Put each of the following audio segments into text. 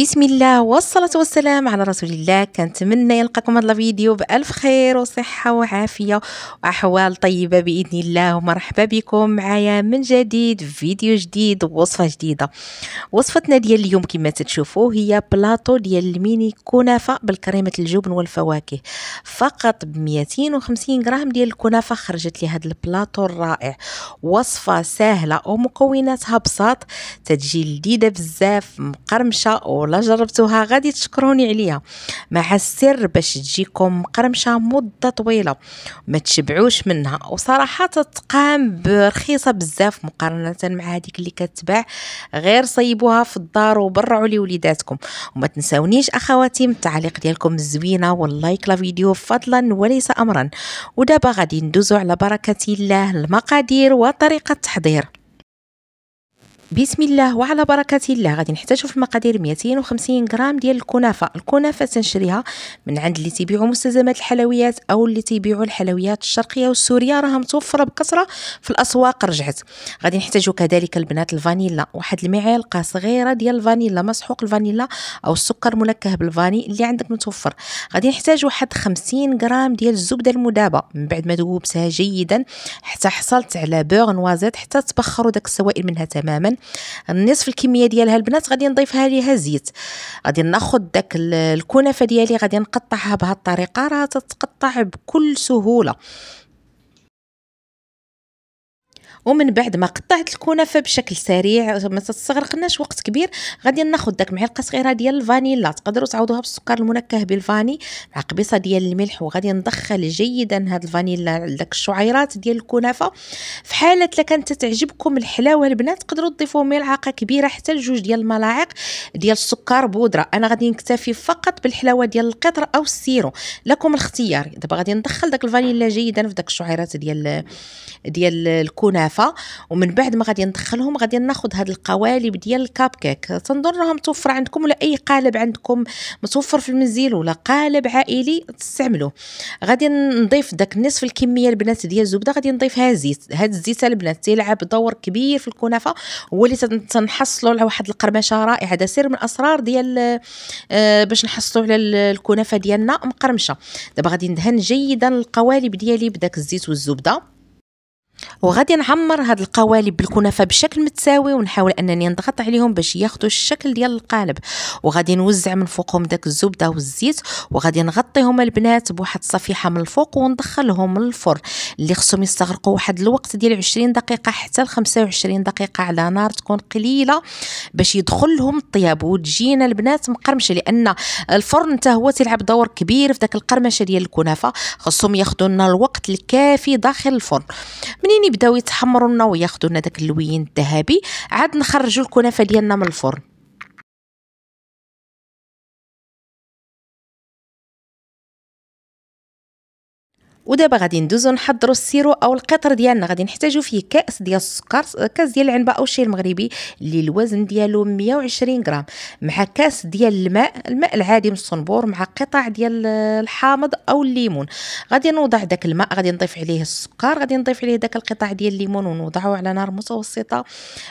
بسم الله والصلاة والسلام على رسول الله كنتمنى يلقاكم هذا الفيديو بألف خير وصحة وعافية وأحوال طيبة بإذن الله ومرحبا بكم معايا من جديد فيديو جديد وصفة جديدة وصفتنا ديال اليوم كما تتشوفوا هي بلاطو ديال الميني كنافة بالكريمة الجبن والفواكه فقط ب 250 غرام ديال الكنافة خرجت لي هذا البلاطو الرائع وصفة سهلة ومكوناتها بساط تتجي لذيذة بزاف مقرمشة ولا جربتوها غادي تشكروني عليها مع السر باش تجيكم قرمشه مده طويله ما تشبعوش منها وصراحه تتقام برخيصه بزاف مقارنه مع هذيك اللي كتباع غير صيبوها في الدار وبرعوا لوليداتكم وليداتكم وما تنساونيش اخواتي من التعليق ديالكم الزوينه واللايك لفيديو فضلا وليس امرا ودابا غادي ندوزو على بركه الله المقادير وطريقه التحضير بسم الله وعلى بركة الله غادي نحتاجو في المقادير 250 غرام ديال الكنافة الكنافة تنشريها من عند اللي تيبيعو مستلزمات الحلويات او اللي تيبيعو الحلويات الشرقية والسورية راها متوفرة بكثرة في الاسواق رجعت غادي نحتاجو كذلك البنات الفانيلا واحد المعلقة صغيرة ديال الفانيلا مسحوق الفانيلا او السكر منكه بالفاني اللي عندك متوفر غادي نحتاجو واحد 50 غرام ديال الزبدة المدابة من بعد ما ذوبتها جيدا حتى حصلت على بوغ نوازيت حتى تبخرو داك السوائل منها تماما نصف الكميه ديالها البنات غادي نضيفها ليها زيت غادي ناخذ داك الكنافه ديالي غادي نقطعها بهذه الطريقه راه تتقطع بكل سهوله ومن بعد ما قطعت الكنافه بشكل سريع ما تستغرقناش وقت كبير غادي ناخذ داك معلقه صغيره ديال الفانيلا تقدروا تعوضوها بالسكر المنكه بالفاني مع قبيصه ديال الملح وغادي ندخل جيدا هاد الفانيلا داك الشعيرات ديال الكنافه في حاله لكانت تعجبكم الحلاوه البنات تقدروا تضيفوا ملعقه كبيره حتى لجوج ديال الملاعق ديال السكر بودره انا غادي نكتفي فقط بالحلاوه ديال القطر او السيرو لكم الاختيار دابا غادي ندخل داك الفانيلا جيدا في داك الشعيرات ديال ديال الكنافه الغرفه ومن بعد ما غادي ندخلهم غادي ناخذ هاد القوالب ديال الكاب كيك تنظن راهم متوفره عندكم ولا اي قالب عندكم متوفر في المنزل ولا قالب عائلي تستعملوه غادي نضيف داك نصف الكميه البنات ديال الزبده غادي نضيفها زيت هاد الزيت البنات تيلعب دور كبير في الكنافه هو تنحصلوا على واحد القرمشه رائعه هذا سر من اسرار ديال آه، باش نحصلوا على الكنافه ديالنا مقرمشه دابا غادي ندهن جيدا القوالب ديالي بداك الزيت والزبده وغادي نعمر هاد القوالب بالكنافه بشكل متساوي ونحاول انني نضغط عليهم باش ياخذوا الشكل ديال القالب وغادي نوزع من فوقهم داك الزبده والزيت وغادي نغطيهم البنات بواحد الصفيحه من الفوق وندخلهم للفرن اللي خصهم يستغرقوا واحد الوقت ديال 20 دقيقه حتى ل 25 دقيقه على نار تكون قليله باش يدخل لهم الطياب وتجينا البنات مقرمشه لان الفرن حتى هو تيلعب دور كبير في داك القرمشه ديال الكنافه خصهم ياخذوا لنا الوقت الكافي داخل الفرن منين يبداو يتحمروا لنا وياخذوا لنا داك اللوين الذهبي عاد نخرجوا الكنافه ديالنا من الفرن ودابا غادي ندوزو نحضروا السيرو او القطر ديالنا غادي نحتاجو فيه كاس ديال السكر كاس ديال العنبه او الشاي المغربي اللي الوزن ديالو 120 غرام مع كاس ديال الماء الماء العادي من الصنبور مع قطع ديال الحامض او الليمون غادي نوضع داك الماء غادي نضيف عليه السكر غادي نضيف عليه داك القطع ديال الليمون ونوضعه على نار متوسطه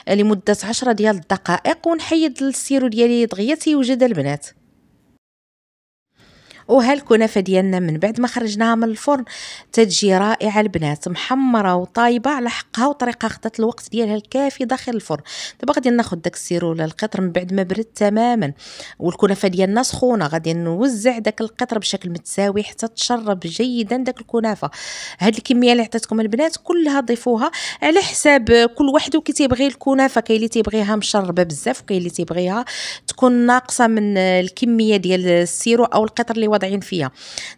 لمده 10 ديال الدقائق ونحيد السيرو ديالي دغيا تيوجد البنات وهالكنافه ديالنا من بعد ما خرجناها من الفرن تتجي رائعه البنات محمره وطايبه على حقها وطريقه خدات الوقت ديالها الكافي داخل الفرن دابا غادي ناخذ داك السيروله القطر من بعد ما برد تماما والكنافه ديالنا سخونه غادي نوزع داك القطر بشكل متساوي حتى تشرب جيدا داك الكنافه هاد الكميه اللي عطيتكم البنات كلها ضيفوها على حساب كل واحد وكي تيبغي الكنافه كاين اللي تيبغيها مشربه بزاف وكاين اللي تيبغيها تكون ناقصه من الكميه ديال السيرو او القطر اللي واضعين فيها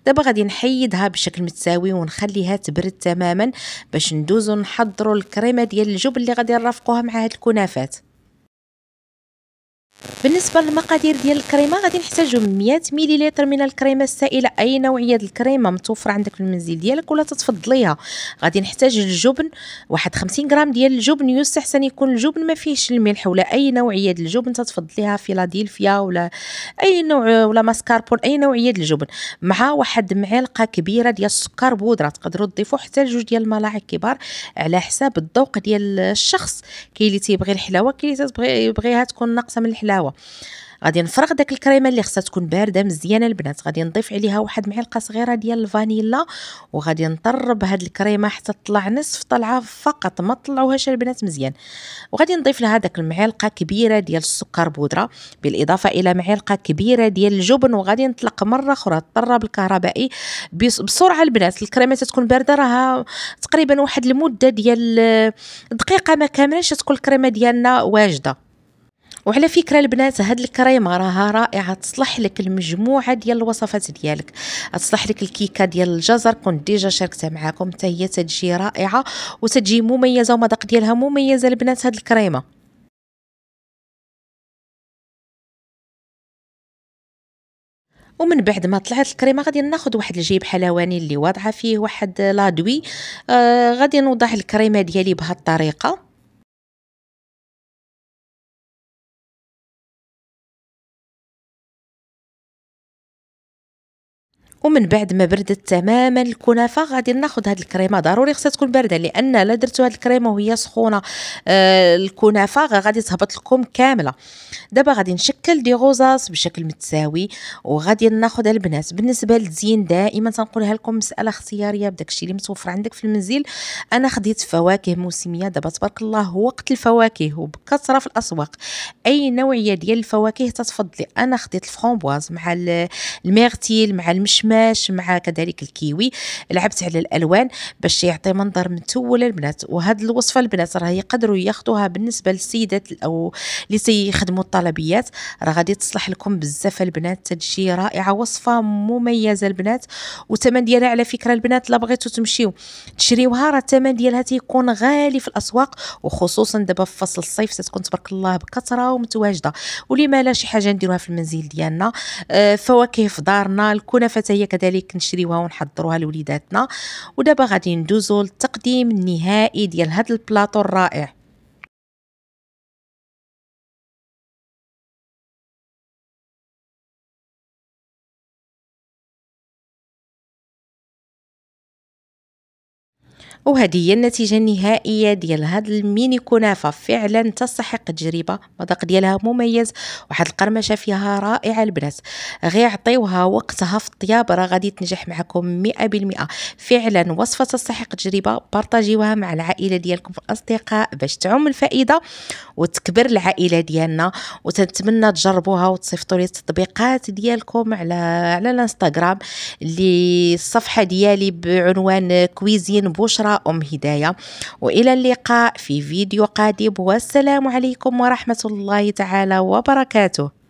دابا غادي نحيدها بشكل متساوي ونخليها تبرد تماما باش ندوزو نحضروا الكريمه ديال الجبن اللي غادي نرافقوها مع هاد الكنافات بالنسبه للمقادير ديال الكريمه غادي نحتاجو 100 مليلتر من الكريمه السائله اي نوعيه الكريمه متوفره عندك في المنزل ديالك ولا تتفضليها غادي نحتاج الجبن واحد 50 غرام ديال الجبن يستحسن يكون الجبن ما فيهش الملح ولا اي نوعيه ديال الجبن تتفضليها فيلاديلفيا ولا اي نوع ولا ماسكاربون اي نوعيه ديال الجبن مع واحد معلقه كبيره ديال السكر بودره تقدروا تضيفوا حتى جوج ديال الملاعق كبار على حساب الذوق ديال الشخص كاين اللي تيبغي الحلاوه كاين اللي تبغيها تكون ناقصه من الحلاوه غادي نفرغ داك الكريمه اللي خصها تكون بارده مزيانه البنات غادي نضيف عليها واحد معلقه صغيره ديال الفانيلا وغادي نطرب هاد الكريمه حتى تطلع نصف طلعه فقط ما طلعوهاش البنات مزيان وغادي نضيف لها داك المعلقه كبيره ديال السكر بودره بالاضافه الى معلقه كبيره ديال الجبن وغادي نطلق مره اخرى الطراب الكهربائي بسرعه البنات الكريمه تتكون بارده راها تقريبا واحد المده ديال دقيقه ما كاملش تكون الكريمه ديالنا واجده وعلى فكره البنات هاد الكريمه راها رائعه تصلح لك المجموعه ديال الوصفات ديالك تصلح لك الكيكه ديال الجزر كنت ديجا شاركتها معكم حتى هي تجي رائعه وتجي مميزه ومذاق ديالها مميزه البنات هاد الكريمه ومن بعد ما طلعت الكريمه غادي ناخذ واحد الجيب حلواني اللي واضعه فيه واحد لادوي آه غادي نوضع الكريمه ديالي بهالطريقه ومن بعد ما بردت تماما الكنافه غادي ناخذ هاد الكريمه ضروري خصها تكون بارده لان لا درتوا هاد الكريمه وهي سخونه آه الكنافه غادي تهبط لكم كامله دابا غادي نشكل دي غوزاس بشكل متساوي وغادي ناخذ البنات بالنسبه للتزيين دائما تنقولها لكم مساله اختياريه بداك الشيء اللي متوفر عندك في المنزل انا خديت فواكه موسميه دابا تبارك الله وقت الفواكه وبكثره في الاسواق اي نوعيه ديال الفواكه تتفضلي انا خديت الفرامبواز مع الميرتيل مع المشمع القماش مع كذلك الكيوي لعبت على الالوان باش يعطي منظر متول البنات وهذه الوصفه البنات راه يقدروا ياخذوها بالنسبه للسيدات او اللي تيخدموا الطلبيات راه غادي تصلح لكم بزاف البنات تجي رائعه وصفه مميزه البنات والثمن ديالها على فكره البنات لا بغيتو تمشيو تشريوها راه الثمن ديالها تيكون غالي في الاسواق وخصوصا دابا في فصل الصيف تكون تبارك الله بكثره ومتواجده ولما لا شي حاجه نديروها في المنزل ديالنا آه، فواكه في دارنا الكنافه هي هي كذلك نشريوها ونحضروها لوليداتنا ودابا غادي ندوزو للتقديم النهائي ديال هذا البلاطو الرائع وهذه هي النتيجه النهائيه ديال هاد الميني كنافه فعلا تستحق التجربه مذاق ديالها مميز واحد القرمشه فيها رائعه البنات غير عطيوها وقتها في الطياب راه غادي تنجح معكم 100% فعلا وصفه تستحق التجربه بارطاجيوها مع العائله ديالكم الاصدقاء باش تعم الفائده وتكبر العائله ديالنا وتنتمنى تجربوها وتصيفطوا لي التطبيقات ديالكم على على الانستغرام اللي الصفحه ديالي بعنوان كويزين بشرى أم هداية وإلى اللقاء في فيديو قادم والسلام عليكم ورحمة الله تعالى وبركاته